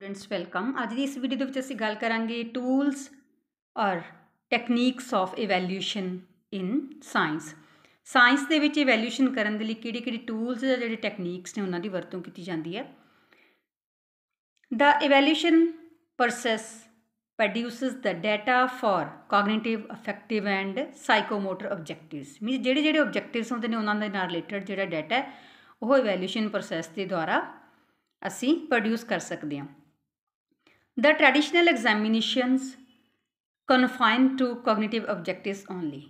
Friends welcome ਅੱਜ ਦੀ ਇਸ video ਦੇ ਵਿੱਚ ਅਸੀਂ ਗੱਲ ਕਰਾਂਗੇ ਟੂਲਸ ਔਰ techniques of evaluation in science science ਦੇ ਵਿੱਚ ਇਵੈਲੂਏਸ਼ਨ ਕਰਨ ਦੇ ਲਈ ਕਿਹੜੇ ਕਿਹੜੇ ਟੂਲਸ ਜਾਂ ਜਿਹੜੇ ਟੈਕਨੀਕਸ ਨੇ ਉਹਨਾਂ ਦੀ ਵਰਤੋਂ ਕੀਤੀ ਜਾਂਦੀ ਹੈ ਦਾ ਇਵੈਲੂਏਸ਼ਨ ਪ੍ਰੋਸੈਸ ਪ੍ਰੋਡਿਊਸਸ ਦਾ data for cognitive affective and psychomotor objectives means ਜਿਹੜੇ ਜਿਹੜੇ ਆਬਜੈਕਟਿਵਸ ਹੁੰਦੇ ਨੇ ਉਹਨਾਂ ਦੇ ਨਾਲ ਰਿਲੇਟਡ ਜਿਹੜਾ ਡਾਟਾ ਉਹ ਇਵੈਲੂਏਸ਼ਨ ਪ੍ਰੋਸੈਸ ਦੇ ਦੁਆਰਾ ਅਸੀਂ ਪ੍ਰੋਡਿਊਸ ਕਰ ਸਕਦੇ ਹਾਂ The traditional examinations confined to cognitive objectives only.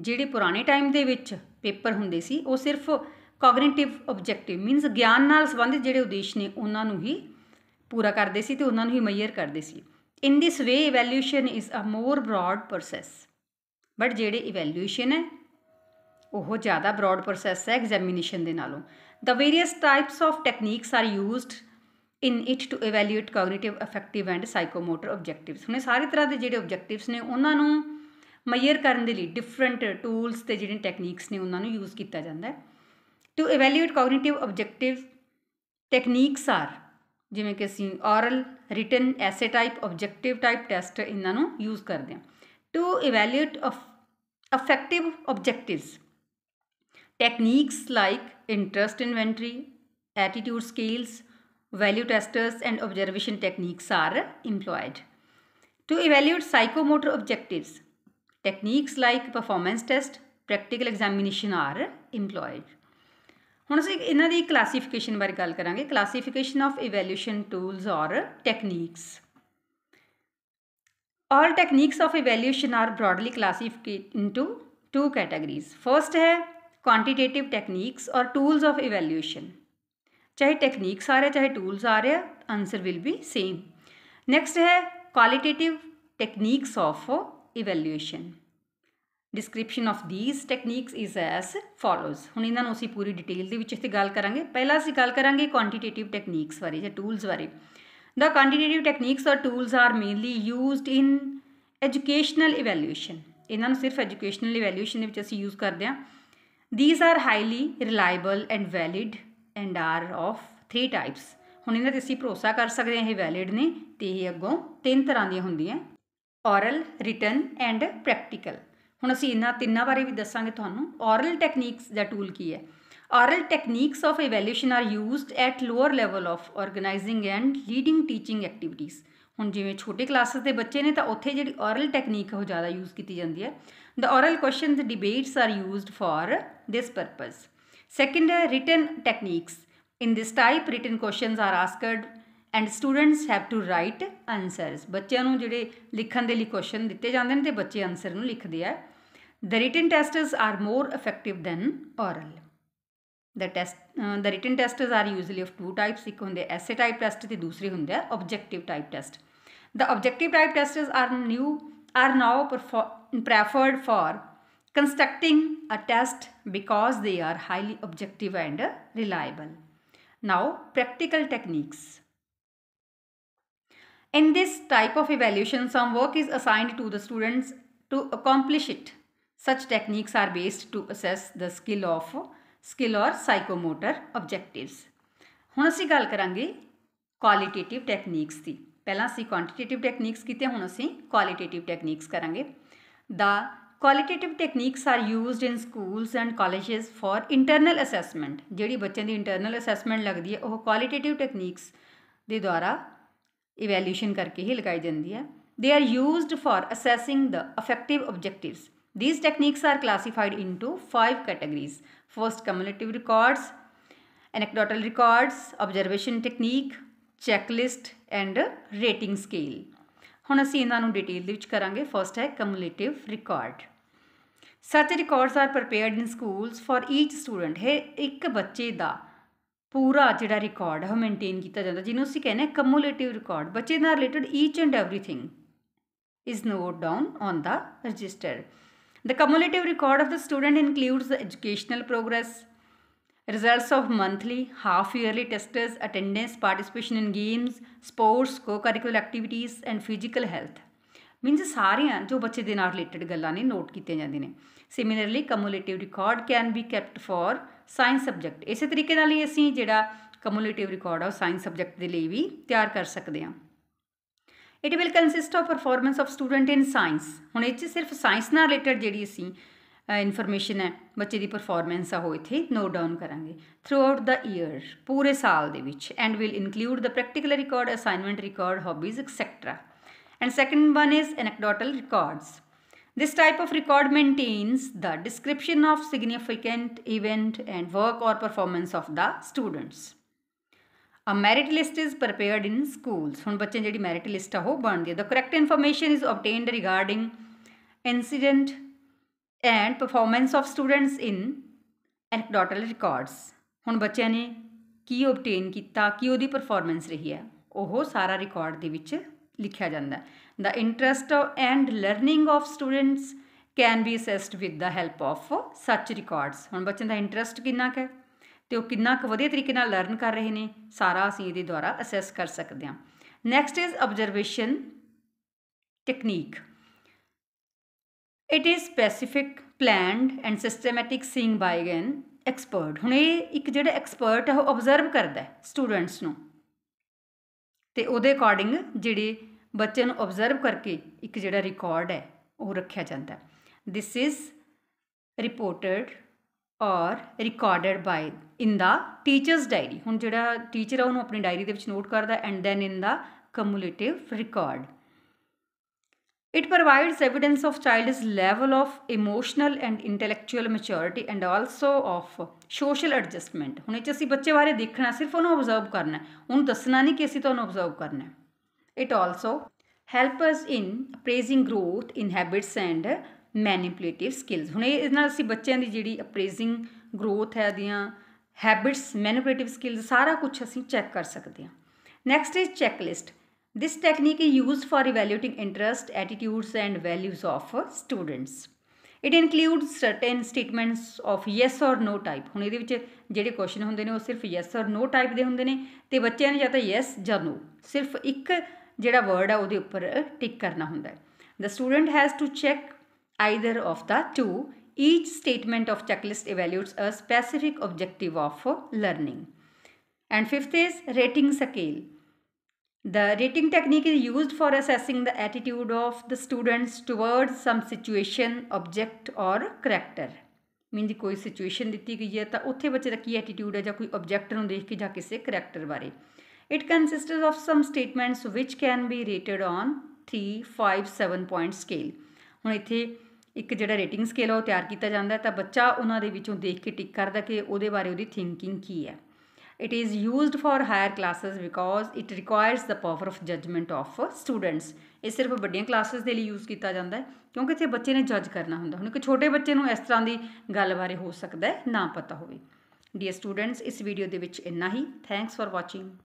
ਜਿਹੜੇ ਪੁਰਾਣੇ ਟਾਈਮ ਦੇ ਵਿੱਚ ਪੇਪਰ ਹੁੰਦੇ ਸੀ ਉਹ ਸਿਰਫ ਕੋਗਨੀਟਿਵ ਆਬਜੈਕਟਿਵ ਮੀਨਸ ਗਿਆਨ ਨਾਲ ਸੰਬੰਧਿਤ ਜਿਹੜੇ ਉਦੇਸ਼ ਨੇ ਉਹਨਾਂ ਨੂੰ ਹੀ ਪੂਰਾ ਕਰਦੇ ਸੀ ਤੇ ਉਹਨਾਂ ਨੂੰ ਹੀ ਮੈਅਰ ਕਰਦੇ ਸੀ in this way evaluation is a more broad process but ਜਿਹੜੇ ਇਵੈਲੂਏਸ਼ਨ ਹੈ ਉਹ ਜ਼ਿਆਦਾ ਬ੍ਰੌਡ ਪ੍ਰੋਸੈਸ ਹੈ ਐਗਜ਼ਾਮੀਨੇਸ਼ਨ ਦੇ ਨਾਲੋਂ the various types of techniques are used in it to evaluate cognitive affective and psychomotor objectives ਹੁਣੇ ਇਹ ਸਾਰੇ ਤਰ੍ਹਾਂ ਦੇ ਜਿਹੜੇ ਆਬਜੈਕਟਿਵਸ ਨੇ ਉਹਨਾਂ ਨੂੰ ਮੈਜ਼ਰ ਕਰਨ ਦੇ ਲਈ ਡਿਫਰੈਂਟ ਟੂਲਸ ਤੇ ਜਿਹੜੇ ਟੈਕਨੀਕਸ ਨੇ ਉਹਨਾਂ ਨੂੰ ਯੂਜ਼ ਕੀਤਾ ਜਾਂਦਾ ਹੈ to evaluate cognitive objective techniques are ਜਿਵੇਂ ਕਿ ਅਸੀਂ oral written essay type objective type test ਇਹਨਾਂ ਨੂੰ ਯੂਜ਼ ਕਰਦੇ ਹਾਂ to evaluate of affective objectives techniques like interest inventory attitude scales value testers and observation techniques are employed. To evaluate psychomotor objectives, techniques like performance test, practical examination are employed. ਹੁਣ ਅਸੀਂ ਇਹਨਾਂ ਦੀ classification ਬਾਰੇ ਗੱਲ ਕਰਾਂਗੇ classification of evaluation tools ਔਰ techniques all techniques of evaluation are broadly classified into two categories first है quantitative techniques और tools of evaluation ਚਾਹੇ ਟੈਕਨੀਕਸ ਆ ਰਿਹਾ ਚਾਹੇ ਟੂਲਸ ਆ ਰਿਹਾ answer will be same next ਹੈ qualitative techniques of evaluation description of these techniques is as follows ਹੁਣ ਇਹਨਾਂ ਨੂੰ ਅਸੀਂ ਪੂਰੀ ਡਿਟੇਲ ਦੇ ਵਿੱਚ ਇੱਥੇ ਗੱਲ ਕਰਾਂਗੇ ਪਹਿਲਾਂ ਅਸੀਂ ਗੱਲ ਕਰਾਂਗੇ ਕੁਆਂਟੀਟੇਟਿਵ ਟੈਕਨੀਕਸ ਬਾਰੇ ਜਾਂ ਟੂਲਸ ਬਾਰੇ ਦਾ quantitative techniques are tools are mainly used in educational evaluation ਇਹਨਾਂ ਨੂੰ ਸਿਰਫ ਐਜੂਕੇਸ਼ਨਲ ਇਵੈਲੂਏਸ਼ਨ ਦੇ ਵਿੱਚ ਅਸੀਂ ਯੂਜ਼ ਕਰਦੇ ਹਾਂ these are highly reliable and valid and are of 3 types ਹੁਣ ਇਹਨਾਂ ਤੇ ਅਸੀਂ ਭਰੋਸਾ ਕਰ ਸਕਦੇ ਹਾਂ ਇਹ ਵੈਲਿਡ ਨੇ ਤੇ ਇਹ ਅੱਗੋਂ ਤਿੰਨ ਤਰ੍ਹਾਂ ਦੀਆਂ ਹੁੰਦੀਆਂ ਔਰਲ ਰਿਟਨ ਐਂਡ ਪ੍ਰੈਕਟੀਕਲ ਹੁਣ ਅਸੀਂ ਇਹਨਾਂ ਤਿੰਨਾਂ ਬਾਰੇ ਵੀ ਦੱਸਾਂਗੇ ਤੁਹਾਨੂੰ ਔਰਲ ਟੈਕਨੀਕਸ ਦਾ ਟੂਲ ਕੀ ਹੈ oral techniques of evaluation are used at lower level of organising and leading teaching activities ਹੁਣ ਜਿਵੇਂ ਛੋਟੇ ਕਲਾਸਸ ਦੇ ਬੱਚੇ ਨੇ ਤਾਂ ਉੱਥੇ ਜਿਹੜੀ ਔਰਲ ਟੈਕਨੀਕ ਉਹ ਜ਼ਿਆਦਾ ਯੂਜ਼ ਕੀਤੀ ਜਾਂਦੀ ਹੈ the oral questions debates are used for this purpose Second, written techniques. In this type, written questions are asked and students have to write answers ਬੱਚਿਆਂ ਨੂੰ ਜਿਹੜੇ ਲਿਖਣ ਦੇ ਲਈ ਕੁਐਸਚਨ ਦਿੱਤੇ ਜਾਂਦੇ ਨੇ ਤੇ ਬੱਚੇ ਆਨਸਰ ਨੂੰ ਲਿਖਦੇ ਆ the written tests are more effective than oral the test the written tests are usually of two types ਇੱਕ ਹੁੰਦੇ ਐਸੇ ਟਾਈਪ ਟੈਸਟ ਤੇ ਦੂਸਰੇ ਹੁੰਦੇ ਆ objective type test the objective type tests are new are now preferred for constructing a test because they are highly objective and reliable. Now practical techniques. In this type of evaluation some work is assigned to the students to accomplish it. Such techniques are based to assess the skill of skill or psychomotor objectives. hun assi gal karange qualitative techniques di pehla assi quantitative techniques kite hun assi qualitative techniques karange the qualitative techniques are used in schools and colleges for internal assessment ਜਿਹੜੀ ਬੱਚਿਆਂ ਦੀ internal assessment ਲੱਗਦੀ ਹੈ ਉਹ qualitative techniques ਦੇ ਦੁਆਰਾ evaluation ਕਰਕੇ ਹੀ ਲਗਾਈ ਜਾਂਦੀ ਹੈ they are used for assessing the affective objectives these techniques are classified into five categories first cumulative records anecdotal records observation technique checklist and rating scale ਹੁਣ ਅਸੀਂ ਇਹਨਾਂ ਨੂੰ ਡਿਟੇਲ ਦੇ ਵਿੱਚ ਕਰਾਂਗੇ ਫਰਸਟ ਹੈ cumulative record such records are prepared in schools for each student ਹੈ ਇੱਕ ਬੱਚੇ ਦਾ ਪੂਰਾ ਜਿਹੜਾ ਰਿਕਾਰਡ ਹੈ ਮੇਨਟੇਨ ਕੀਤਾ ਜਾਂਦਾ ਜਿਹਨੂੰ ਅਸੀਂ ਕਹਿੰਦੇ ਕਮੂਲੇਟਿਵ ਰਿਕਾਰਡ ਬੱਚੇ ਨਾਲ related each and everything is noted down on the register The cumulative record of the student includes the educational progress, results of monthly, half yearly testers, attendance, participation in games, sports, co curricular activities, and physical health. Means ਸਾਰੀਆਂ ਜੋ ਬੱਚੇ ਦੇ ਨਾਲ related ਗੱਲਾਂ ਨੇ note ਕੀਤੀਆਂ ਜਾਂਦੀਆਂ ਨੇ similarly cumulative record can be kept for science subject ਇਸੇ ਤਰੀਕੇ ਨਾਲ ਹੀ ਅਸੀਂ ਜਿਹੜਾ ਕਮੂਲੇਟਿਵ ਰਿਕਾਰਡ ਆ ਸਾਇੰਸ ਸਬਜੈਕਟ ਦੇ ਲਈ ਵੀ ਤਿਆਰ ਕਰ ਸਕਦੇ ਹਾਂ it will consist of performance of student in science ਹੁਣ ਇਹ ਚ ਸਿਰਫ ਸਾਇੰਸ ਨਾਲ ਰਿਲੇਟਡ ਜਿਹੜੀ ਅਸੀਂ ਇਨਫੋਰਮੇਸ਼ਨ ਹੈ ਬੱਚੇ ਦੀ ਪਰਫਾਰਮੈਂਸ ਆ ਹੋਏ ਥੇ ਨੋਟ ਡਾਊਨ ਕਰਾਂਗੇ ਥਰੂ ਦਾ ਈਅਰ ਪੂਰੇ ਸਾਲ ਦੇ ਵਿੱਚ and will include the practical record assignment record hobbies etcetera and second one is anecdotal records. This type of record maintains the description of significant event and work or performance of the students. A merit list is prepared in schools. hun bachche jehdi merit list ਆ ਉਹ ਬਣਦੀ ਹੈ. The correct information is obtained regarding incident and performance of students in anecdotal records. hun bachche ne Ki obtain ਕੀਤਾ, ਕੀ ਉਹਦੀ performance ਰਹੀ ਹੈ, ਉਹ ਸਾਰਾ record ਦੇ ਵਿੱਚ ਲਿਖਿਆ ਜਾਂਦਾ ਹੈ the interest and learning of students can be assessed with the help of such records ਹੁਣ ਬੱਚੇ ਦਾ ਇੰਟਰਸਟ ਕਿੰਨਾ ਹੈ ਤੇ ਉਹ ਕਿੰਨਾ ਕੁ ਵਧੀਆ ਤਰੀਕੇ ਨਾਲ ਲਰਨ ਕਰ ਰਹੇ ਨੇ ਸਾਰਾ ਅਸੀਂ ਇਹਦੇ ਦੁਆਰਾ ਅਸੈਸ ਕਰ ਸਕਦੇ ਹਾਂ next is observation technique it is specific planned and systematic seeing by an expert ਹੁਣ ਇਹ ਇੱਕ ਜਿਹੜਾ ਐਕਸਪਰਟ ਹੈ ਉਹ ਆਬਜ਼ਰਵ ਕਰਦਾ ਹੈ ਸਟੂਡੈਂਟਸ ਨੂੰ ਤੇ ਉਹਦੇ ਅਕੋਰਡਿੰਗ ਜਿਹੜੇ ਬੱਚੇ ਨੂੰ ਆਬਜ਼ਰਵ ਕਰਕੇ ਇੱਕ ਜਿਹੜਾ ਰਿਕਾਰਡ ਹੈ ਉਹ ਰੱਖਿਆ ਜਾਂਦਾ this is reported or recorded by in the teachers diary ਹੁਣ ਜਿਹੜਾ ਟੀਚਰ ਆ ਉਹਨੂੰ ਆਪਣੀ ਡਾਇਰੀ ਦੇ ਵਿੱਚ ਨੋਟ ਕਰਦਾ and then in the cumulative record It provides evidence of child's level of emotional and intellectual maturity and also of social adjustment. hun ਹੁਣ assi bacche bare dekhna sirf ਦੇਖਣਾ observe karna hai ਕਰਨਾ ਉਹਨੂੰ nahi ਨਹੀਂ assi ਅਸੀਂ observe karna hai It also help us in appraising growth in habits and manipulative skills. hun ਇਹ naal assi ਬੱਚਿਆਂ di ਜਿਹੜੀ appraising growth hai ਦੀਆਂ habits manipulative skills sara kuch assi check kar sakde ha Next is checklist. This technique is used for evaluating interest, attitudes and values of students. It includes certain statements of yes or no type. हुने दे विचे जेड़े question होंदे ने वो सिर्फ yes or no type दे होंदे ने ते बच्चे ने जाता yes जा no. सिर्फ एक जेड़ा word है उदे उपर टिक करना होंदे. The student has to check either of the two. Each statement of checklist evaluates a specific objective of learning. And fifth is rating scale. The rating technique is used for assessing the attitude of the students towards some situation, object or character. ਮੀਨ ਦੀ ਕੋਈ situation ਦਿੱਤੀ ਗਈ ਹੈ ਤਾਂ ਉੱਥੇ ਬੱਚੇ ਦਾ ਕੀ attitude ਹੈ ਜਾਂ ਕੋਈ ਆਬਜੈਕਟ ਨੂੰ ਦੇਖ ਕੇ ਜਾਂ ਕਿਸੇ ਕੈਰੈਕਟਰ ਬਾਰੇ it consists of some statements which can be rated on 3 5 7 point scale ਹੁਣ ਇੱਥੇ ਇੱਕ ਜਿਹੜਾ ਰੇਟਿੰਗ ਸਕੇਲ ਉਹ ਤਿਆਰ ਕੀਤਾ ਜਾਂਦਾ ਹੈ ਤਾਂ ਬੱਚਾ ਉਹਨਾਂ ਦੇ ਵਿੱਚੋਂ ਦੇਖ ਕੇ ਟਿਕ ਕਰਦਾ ਕਿ ਉਹਦੇ ਬਾਰੇ ਉਹਦੀ ਥਿੰਕਿੰਗ ਕੀ ਹੈ It is used for higher classes because it requires the power of judgment of students. ਇਹ ਸਿਰਫ ਵੱਡੀਆਂ ਕਲਾਸਸ ਦੇ ਲਈ ਯੂਜ਼ ਕੀਤਾ ਜਾਂਦਾ ਹੈ ਕਿਉਂਕਿ ਇੱਥੇ ਬੱਚੇ ਨੇ ਜੱਜ ਕਰਨਾ ਹੁੰਦਾ ਹੁਣ ਇੱਕ ਛੋਟੇ ਬੱਚੇ ਨੂੰ ਇਸ ਤਰ੍ਹਾਂ ਦੀ ਗੱਲ ਬਾਰੇ ਹੋ ਸਕਦਾ ਹੈ ਨਾ ਪਤਾ ਹੋਵੇ ਡੀਅਰ ਸਟੂਡੈਂਟਸ ਇਸ ਵੀਡੀਓ ਦੇ ਵਿੱਚ ਇੰਨਾ ਹੀ ਥੈਂਕਸ ਫਾਰ ਵਾਚਿੰਗ